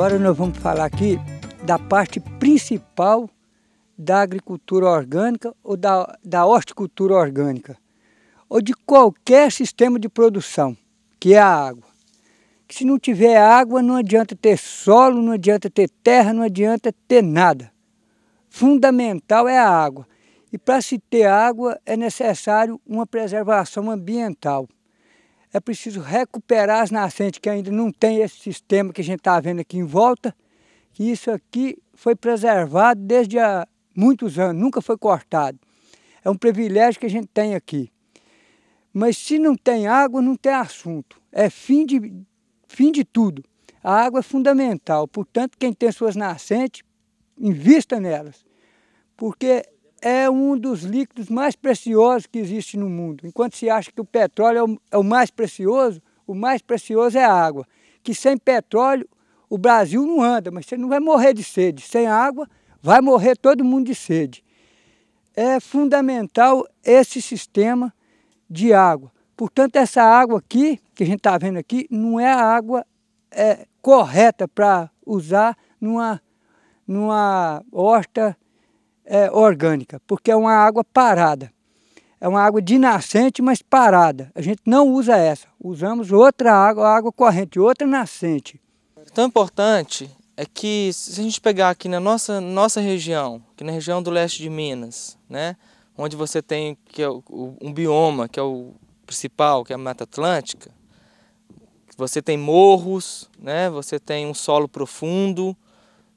Agora nós vamos falar aqui da parte principal da agricultura orgânica ou da, da horticultura orgânica, ou de qualquer sistema de produção, que é a água. se não tiver água, não adianta ter solo, não adianta ter terra, não adianta ter nada. Fundamental é a água. E para se ter água é necessário uma preservação ambiental é preciso recuperar as nascentes que ainda não tem esse sistema que a gente está vendo aqui em volta. E isso aqui foi preservado desde há muitos anos, nunca foi cortado. É um privilégio que a gente tem aqui. Mas se não tem água, não tem assunto. É fim de, fim de tudo. A água é fundamental, portanto, quem tem suas nascentes, invista nelas. Porque é um dos líquidos mais preciosos que existe no mundo. Enquanto se acha que o petróleo é o, é o mais precioso, o mais precioso é a água. Que sem petróleo o Brasil não anda, mas você não vai morrer de sede. Sem água vai morrer todo mundo de sede. É fundamental esse sistema de água. Portanto, essa água aqui, que a gente está vendo aqui, não é a água é, correta para usar numa, numa horta é, orgânica, porque é uma água parada. É uma água de nascente, mas parada. A gente não usa essa. Usamos outra água, água corrente, outra nascente. Tão importante é que se a gente pegar aqui na nossa, nossa região, que na região do leste de Minas, né, onde você tem que é o, um bioma que é o principal, que é a Mata Atlântica, você tem morros, né, você tem um solo profundo,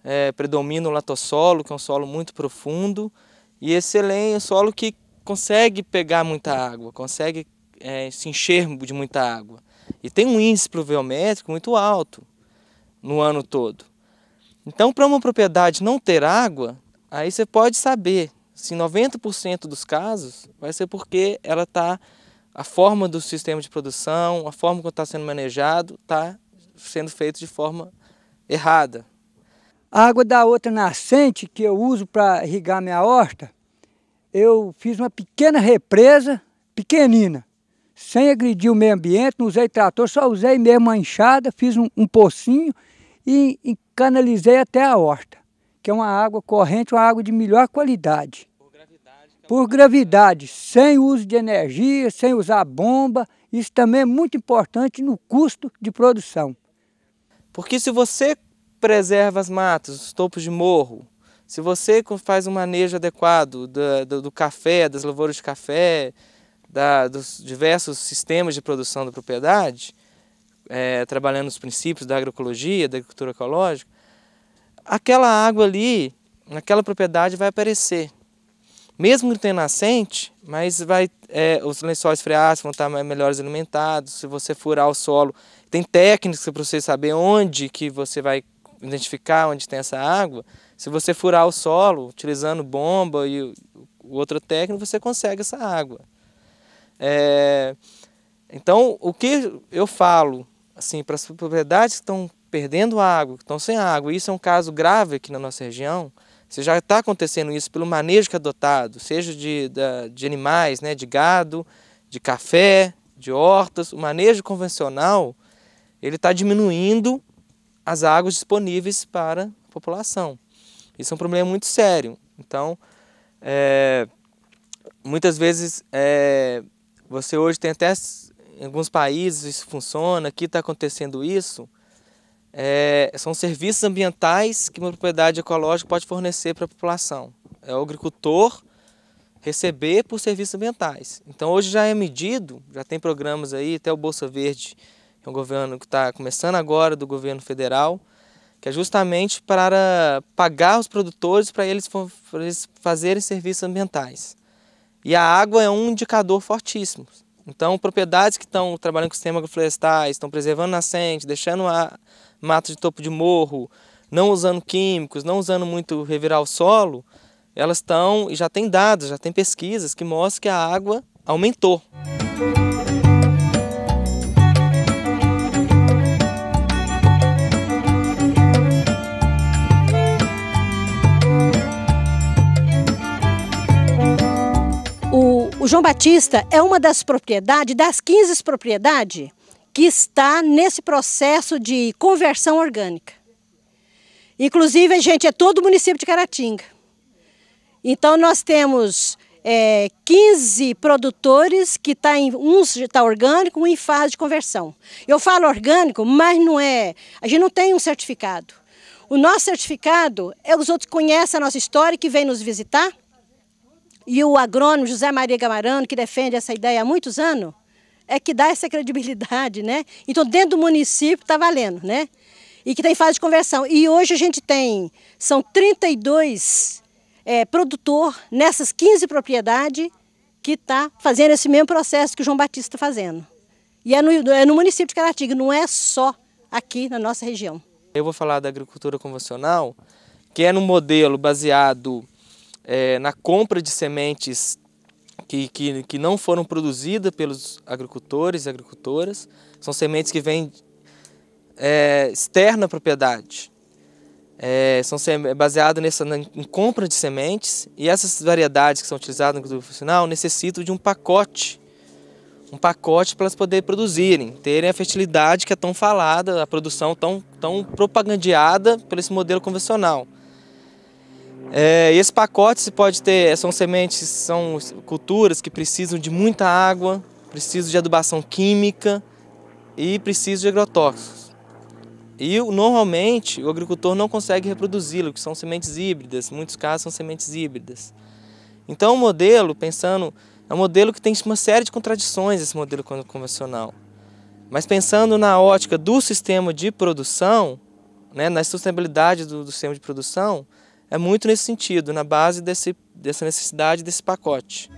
é, predomina o latossolo, que é um solo muito profundo, e esse lenho é um solo que consegue pegar muita água, consegue é, se encher de muita água. E tem um índice pluviométrico muito alto no ano todo. Então, para uma propriedade não ter água, aí você pode saber se 90% dos casos vai ser porque ela está a forma do sistema de produção, a forma como está sendo manejado, está sendo feito de forma errada, a água da outra nascente que eu uso para irrigar minha horta, eu fiz uma pequena represa, pequenina, sem agredir o meio ambiente, não usei trator, só usei mesmo uma enxada, fiz um, um pocinho e, e canalizei até a horta, que é uma água corrente, uma água de melhor qualidade por gravidade, então, é sem uso de energia, sem usar bomba. Isso também é muito importante no custo de produção. Porque se você preserva as matas, os topos de morro. Se você faz um manejo adequado do, do, do café, das lavouras de café, da, dos diversos sistemas de produção da propriedade, é, trabalhando os princípios da agroecologia, da agricultura ecológica, aquela água ali, naquela propriedade, vai aparecer. Mesmo que não tenha nascente, mas vai, é, os lençóis freáticos vão estar melhores alimentados. Se você furar o solo, tem técnicas para você saber onde que você vai identificar onde tem essa água, se você furar o solo utilizando bomba e outra técnica, você consegue essa água. É, então, o que eu falo assim para as propriedades que estão perdendo água, que estão sem água, isso é um caso grave aqui na nossa região. Se já está acontecendo isso pelo manejo que é adotado, seja de, de animais, né, de gado, de café, de hortas, o manejo convencional ele está diminuindo as águas disponíveis para a população. Isso é um problema muito sério. Então, é, muitas vezes é, você hoje tem até em alguns países isso funciona, aqui está acontecendo isso. É, são serviços ambientais que uma propriedade ecológica pode fornecer para a população. É o agricultor receber por serviços ambientais. Então hoje já é medido, já tem programas aí, até o Bolsa Verde é um governo que está começando agora do governo federal, que é justamente para pagar os produtores para eles, fazerem serviços ambientais. E a água é um indicador fortíssimo. Então, propriedades que estão trabalhando com sistemas agroflorestais, estão preservando nascente, deixando a mata de topo de morro, não usando químicos, não usando muito revirar o solo, elas estão, e já tem dados, já tem pesquisas que mostram que a água aumentou. O João Batista é uma das propriedades, das 15 propriedades, que está nesse processo de conversão orgânica. Inclusive, a gente é todo o município de Caratinga. Então, nós temos é, 15 produtores que tá em, uns está orgânico, um em fase de conversão. Eu falo orgânico, mas não é. A gente não tem um certificado. O nosso certificado é os outros conhecem a nossa história, que vêm nos visitar e o agrônomo José Maria Gamarano, que defende essa ideia há muitos anos, é que dá essa credibilidade, né? Então, dentro do município está valendo, né? E que tem fase de conversão. E hoje a gente tem, são 32 é, produtor nessas 15 propriedades que está fazendo esse mesmo processo que o João Batista está fazendo. E é no, é no município de Caratinga, não é só aqui na nossa região. Eu vou falar da agricultura convencional, que é num modelo baseado é, na compra de sementes que, que, que não foram produzidas pelos agricultores e agricultoras. São sementes que vêm é, externa à propriedade. É, são é baseadas nessa na, em compra de sementes e essas variedades que são utilizadas no agricultura funcional necessitam de um pacote um pacote para elas poderem produzirem, terem a fertilidade que é tão falada, a produção tão, tão propagandeada por esse modelo convencional. É, esse pacote se pode ter, são sementes, são culturas que precisam de muita água, precisam de adubação química e precisam de agrotóxicos. E normalmente o agricultor não consegue reproduzi-lo, que são sementes híbridas, em muitos casos são sementes híbridas. Então o modelo, pensando, é um modelo que tem uma série de contradições esse modelo convencional. Mas pensando na ótica do sistema de produção, né, na sustentabilidade do, do sistema de produção, é muito nesse sentido, na base desse, dessa necessidade desse pacote.